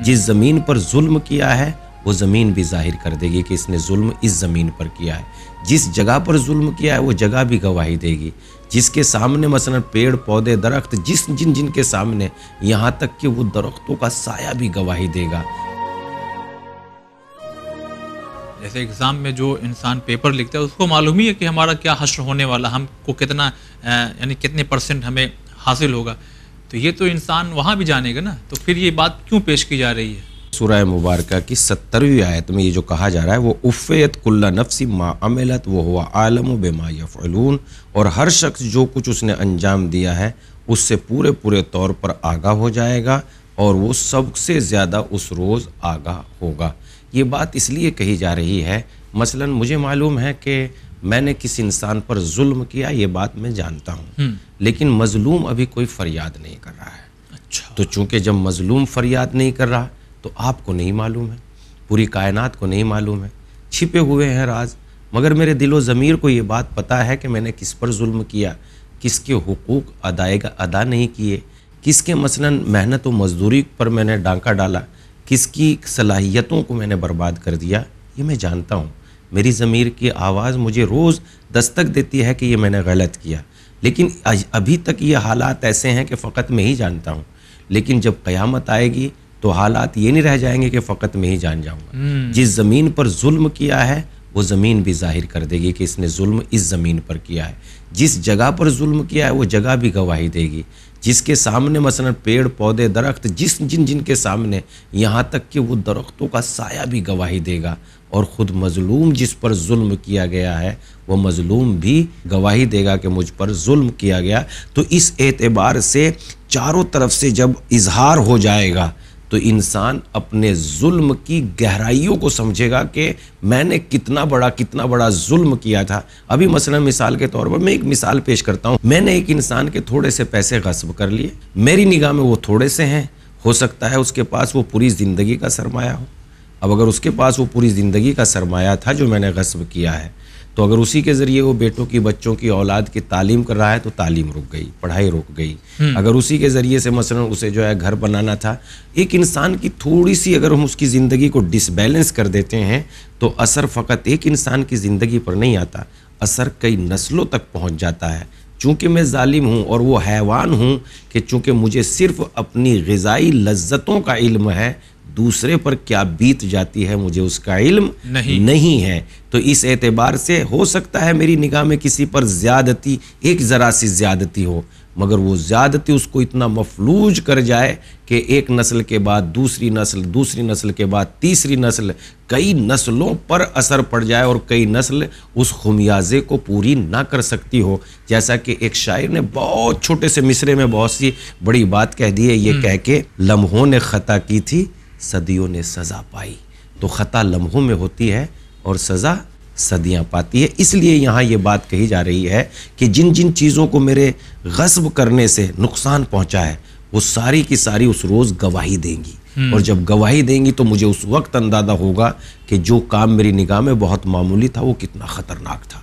जिस ज़मीन पर जुल्म किया है वो ज़मीन भी जाहिर कर देगी कि इसने जुल्म इस ज़मीन पर किया है जिस जगह पर जुल्म किया है वो जगह भी गवाही देगी जिसके सामने मसलन पेड़ पौधे दरख्त जिस जिन जिन के सामने यहाँ तक कि वो दरख्तों का साया भी गवाही देगा जैसे एग्ज़ाम में जो इंसान पेपर लिखता है उसको मालूम ही है कि हमारा क्या हश्र होने वाला हमको कितना यानी कितने परसेंट हमें हासिल होगा तो ये तो इंसान वहाँ भी जानेगा ना तो फिर ये बात क्यों पेश की जा रही है सूरह मुबारक की सत्तरवीं आयत में ये जो कहा जा रहा है वो उफ़ैत कुल्ला नफसी मा अमिलत वो हुआ आलम बेमा और हर शख्स जो कुछ उसने अंजाम दिया है उससे पूरे पूरे तौर पर आगाह हो जाएगा और वो सबसे ज़्यादा उस रोज़ आगाह होगा ये बात इसलिए कही जा रही है मसलन मुझे मालूम है कि मैंने किस इंसान पर जुल्म किया ये बात मैं जानता हूँ हम्म। लेकिन मजलूम अभी कोई फरियाद नहीं कर रहा है अच्छा तो चूंकि जब मजलूम फरियाद नहीं कर रहा तो आपको नहीं मालूम है पूरी कायनात को नहीं मालूम है छिपे हुए हैं राज मगर मेरे दिलो ज़मीर को ये बात पता है कि मैंने किस पर जुल्म किया किसके हकूक़ अदाएगा अदा नहीं किए किसके मसलन मेहनत व मज़दूरी पर मैंने डांका डाला किसकी सलाहियतों को मैंने बर्बाद कर दिया ये मैं जानता हूँ मेरी ज़मीर की आवाज़ मुझे रोज़ दस्तक देती है कि ये मैंने गलत किया लेकिन अभी तक ये हालात ऐसे हैं कि फ़कत मैं ही जानता हूँ लेकिन जब क़यामत आएगी तो हालात ये नहीं रह जाएंगे कि फ़कत मैं ही जान जाऊँगा हम्म। जिस ज़मीन पर जुल्म किया है वो ज़मीन भी जाहिर कर देगी कि इसने जुल्म इस ज़मीन पर किया है जिस जगह पर जुल्म किया है वो जगह भी गवाही देगी जिसके सामने मसलन पेड़ पौधे दरख्त जिस जिन जिन के सामने यहाँ तक कि वो दरख्तों का साया भी गवाही देगा और ख़ुद मजलूम जिस पर जुल्म किया गया है वह मजलूम भी गवाही देगा कि मुझ पर जुल्म किया गया तो इस एतबार से चारों तरफ से जब इजहार हो जाएगा तो इंसान अपने जुल्म की गहराइयों को समझेगा कि मैंने कितना बड़ा कितना बड़ा जुल्म किया था अभी मसला मिसाल के तौर पर मैं एक मिसाल पेश करता हूँ मैंने एक इंसान के थोड़े से पैसे गस्ब कर लिए मेरी निगाह में वो थोड़े से हैं हो सकता है उसके पास वो पूरी ज़िंदगी का सरमाया हो अब अगर उसके पास वो पूरी ज़िंदगी का सरमाया था जो मैंने गस्ब किया है तो अगर उसी के ज़रिए वो बेटों की बच्चों की औलाद की तालीम कर रहा है तो तालीम रुक गई पढ़ाई रुक गई हम्म। अगर उसी के ज़रिए से मसलन उसे जो है घर बनाना था एक इंसान की थोड़ी सी अगर हम उसकी ज़िंदगी को डिसबैलेंस कर देते हैं तो असर फ़कत एक इंसान की ज़िंदगी पर नहीं आता असर कई नस्लों तक पहुँच जाता है चूँकि मैं ालिम हूँ और वो हैवान हूँ कि चूँकि मुझे सिर्फ़ अपनी गज़ाई लज्जतों का इल्म है दूसरे पर क्या बीत जाती है मुझे उसका इल्म नहीं नहीं है तो इस एतबार से हो सकता है मेरी निगाह में किसी पर ज़्यादती एक ज़रा सी ज़्यादती हो मगर वो ज़्यादती उसको इतना मफलूज कर जाए कि एक नस्ल के बाद दूसरी नस्ल दूसरी नस्ल के बाद तीसरी नस्ल कई नस्लों पर असर पड़ जाए और कई नस्ल उस खमियाजे को पूरी ना कर सकती हो जैसा कि एक शायर ने बहुत छोटे से मिसरे में बहुत सी बड़ी बात कह दी है ये हम्म। कह के लम्हों ने ख़ता की थी सदियों ने सज़ा पाई तो ख़ता लम्हों में होती है और सज़ा सदियां पाती है इसलिए यहाँ ये बात कही जा रही है कि जिन जिन चीज़ों को मेरे गस्ब करने से नुकसान पहुँचा है वो सारी की सारी उस रोज़ गवाही देंगी हम्म। और जब गवाही देंगी तो मुझे उस वक्त अंदाज़ा होगा कि जो काम मेरी निगाह में बहुत मामूली था वो कितना ख़तरनाक था